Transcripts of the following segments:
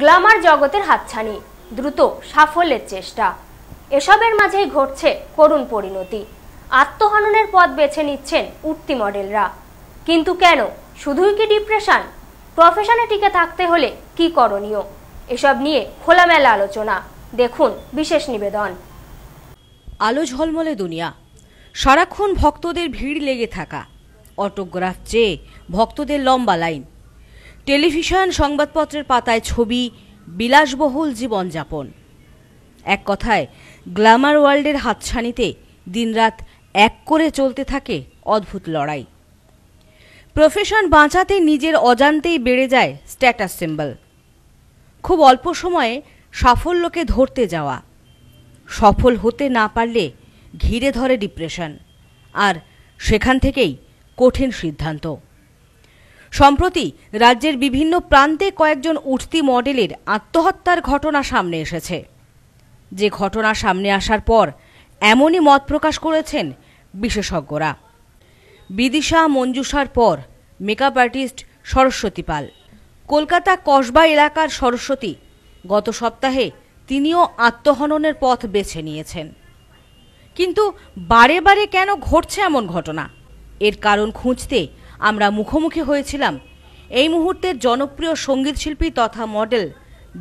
Glamour জগতের হাতছানি দ্রুত সাফল্যের চেষ্টা এসবের মাঝেই ঘটছে করুণ পরিণতি আত্মহননের পথ বেছে নিচ্ছেন উঠতি মডেলরা কিন্তু কেন শুধুই কি ডিপ্রেশন প্রফেশনে টিকে থাকতে হলে কি করণীয় এসব নিয়ে খোলামেলা আলোচনা দেখুন বিশেষ নিবেদন আলো ঝলমলে দুনিয়া সারাক্ষণ ভক্তদের ভিড় লেগে থাকা অটোগ্রাফ চেয়ে ভক্তদের লম্বা লাইন টেলিভিশন সংবাদপত্রের পাতায় ছবি বিলাসবহুল জীবনযাপন এক কথায় গ্ল্যামার ওয়ার্ল্ডের হাতছানিতে দিনরাত এক করে চলতে থাকে অদ্ভুত লড়াই প্রফেশন বাঁচাতে নিজের অজান্তেই বেড়ে যায় স্ট্যাটাস সিম্বল খুব অল্প সময়ে সাফল্যকে ধরতে যাওয়া সফল হতে না পারলে ঘিরে ধরে ডিপ্রেশন আর সেখান থেকেই কঠিন সিদ্ধান্ত সম্প্রতি রাজ্যের বিভিন্ন প্রান্তে কয়েকজন উঠতি মডেলের আত্মহত্যার ঘটনা সামনে এসেছে যে ঘটনা সামনে আসার পর এমনই মত প্রকাশ করেছেন বিশেষজ্ঞরা বিদিশা মঞ্জুষার পর মেকআপ আর্টিস্ট সরস্বতী পাল কলকাতা কসবা এলাকার সরস্বতী গত সপ্তাহে তিনিও আত্মহননের পথ বেছে নিয়েছেন কিন্তু বারে বারে কেন ঘটছে এমন ঘটনা এর কারণ খুঁজতে আমরা মুখোমুখি হয়েছিলাম এই মুহূর্তের জনপ্রিয় সঙ্গীতশিল্পী তথা মডেল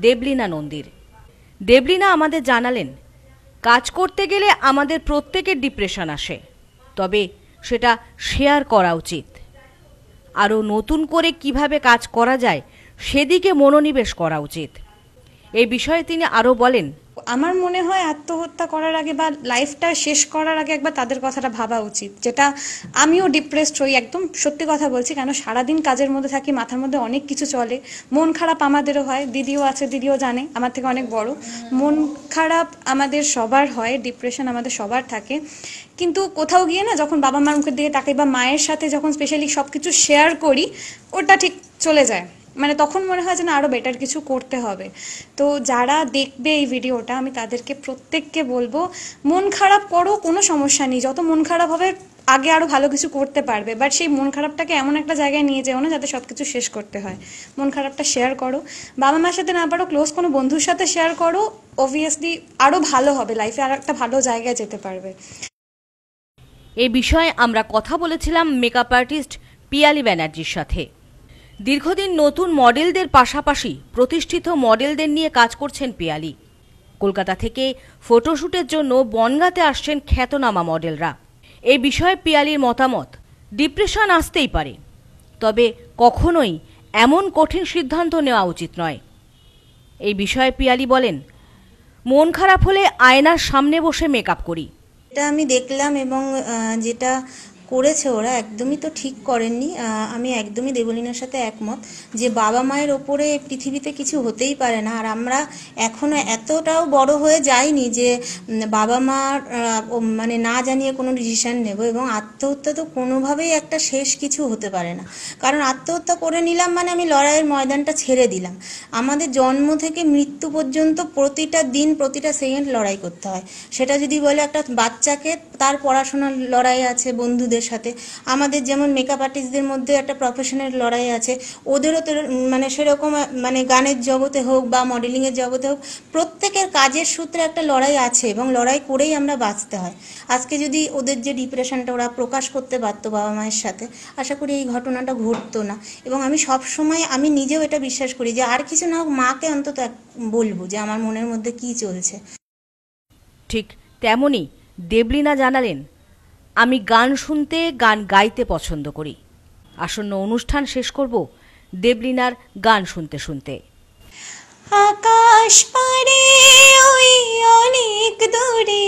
দেবলিনা নন্দীর দেবলিনা আমাদের জানালেন কাজ করতে গেলে আমাদের প্রত্যেকের ডিপ্রেশন আসে তবে সেটা শেয়ার করা উচিত আরও নতুন করে কিভাবে কাজ করা যায় সেদিকে মনোনিবেশ করা উচিত এই বিষয়ে তিনি আরও বলেন আমার মনে হয় আত্মহত্যা করার আগে বা লাইফটা শেষ করার আগে একবার তাদের কথাটা ভাবা উচিত যেটা আমিও ডিপ্রেসড হই একদম সত্যি কথা বলছি কেন সারাদিন কাজের মধ্যে থাকি মাথার মধ্যে অনেক কিছু চলে মন খারাপ আমাদেরও হয় দিদিও আছে দিদিও জানে আমার থেকে অনেক বড় মন খারাপ আমাদের সবার হয় ডিপ্রেশন আমাদের সবার থাকে কিন্তু কোথাও গিয়ে না যখন বাবা মার মুখের দিকে তাকাই বা মায়ের সাথে যখন স্পেশালি সব কিছু শেয়ার করি ওটা ঠিক চলে যায় মানে তখন মনে হয় যেন আরও বেটার কিছু করতে হবে তো যারা দেখবে এই ভিডিওটা আমি তাদেরকে প্রত্যেককে বলবো মন খারাপ করো কোনো সমস্যা নেই যত মন খারাপ হবে আগে আরও ভালো কিছু করতে পারবে বাট সেই মন খারাপটাকে এমন একটা জায়গায় নিয়ে যেও না যাতে সব কিছু শেষ করতে হয় মন খারাপটা শেয়ার করো বাবা মার সাথে না পারো ক্লোজ কোনো বন্ধুর সাথে শেয়ার করো অবভিয়াসলি আরও ভালো হবে লাইফে আর একটা ভালো জায়গায় যেতে পারবে এ বিষয়ে আমরা কথা বলেছিলাম মেকআপ আর্টিস্ট পিয়ালি ব্যানার্জির সাথে দীর্ঘদিন নতুন মডেলদের পাশাপাশি প্রতিষ্ঠিত মডেলদের নিয়ে কাজ করছেন পিয়ালি কলকাতা থেকে ফটোশুটের জন্য বনগাতে আসছেন খ্যাতনামা মডেলরা এ বিষয়ে পিয়ালির মতামত ডিপ্রেশন আসতেই পারে তবে কখনোই এমন কঠিন সিদ্ধান্ত নেওয়া উচিত নয় এই বিষয়ে পিয়ালি বলেন মন খারাপ হলে আয়নার সামনে বসে মেকআপ করি এটা আমি দেখলাম এবং যেটা করেছে ওরা একদমই তো ঠিক করেননি আমি একদমই দেবলীনার সাথে একমত যে বাবা মায়ের ওপরে পৃথিবীতে কিছু হতেই পারে না আর আমরা এখনও এতটাও বড় হয়ে যাইনি যে বাবা মার মানে না জানিয়ে কোনো ডিসিশান নেব এবং আত্মহত্যা তো কোনোভাবেই একটা শেষ কিছু হতে পারে না কারণ আত্মহত্যা করে নিলাম মানে আমি লড়াইয়ের ময়দানটা ছেড়ে দিলাম আমাদের জন্ম থেকে মৃত্যু পর্যন্ত প্রতিটা দিন প্রতিটা সেকেন্ড লড়াই করতে হয় সেটা যদি বলে একটা বাচ্চাকে তার পড়াশোনার লড়াই আছে বন্ধুদের বন্ধুদের সাথে আমাদের যেমন মেকআপ আর্টিস্টদের মধ্যে একটা প্রফেশনের লড়াই আছে ওদেরও তো মানে সেরকম মানে গানের জগতে হোক বা মডেলিংয়ের জগতে হোক প্রত্যেকের কাজের সূত্রে একটা লড়াই আছে এবং লড়াই করেই আমরা বাঁচতে হয় আজকে যদি ওদের যে ডিপ্রেশনটা ওরা প্রকাশ করতে পারত বাবা মায়ের সাথে আশা করি এই ঘটনাটা ঘটতো না এবং আমি সব সময় আমি নিজেও এটা বিশ্বাস করি যে আর কিছু না হোক মাকে অন্তত বলবো যে আমার মনের মধ্যে কি চলছে ঠিক তেমনই দেবলিনা জানালেন আমি গান শুনতে গান গাইতে পছন্দ করি আসন্ন অনুষ্ঠান শেষ করব দেবলিনার গান শুনতে শুনতে আকাশ পারে ওই অনেক দূরে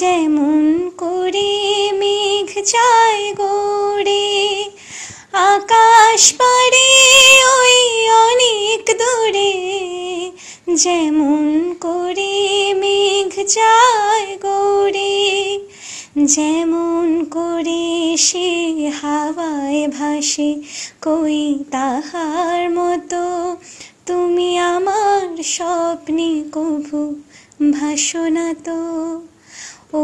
যেমন করে মেঘ যায় গোড়ে আকাশ পারে ওই অনেক দূরে যেমন করে মেঘ যায় গোড়ে যেমন করে সে হাওয়ায় ভাসে কই তাহার মতো তুমি আমার স্বপ্নে কভু ভাসনা তো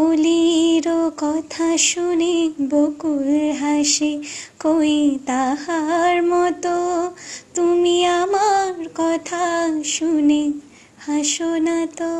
অলির কথা শুনে বকুল হাসে কই তাহার মতো তুমি আমার কথা শুনে হাসো না তো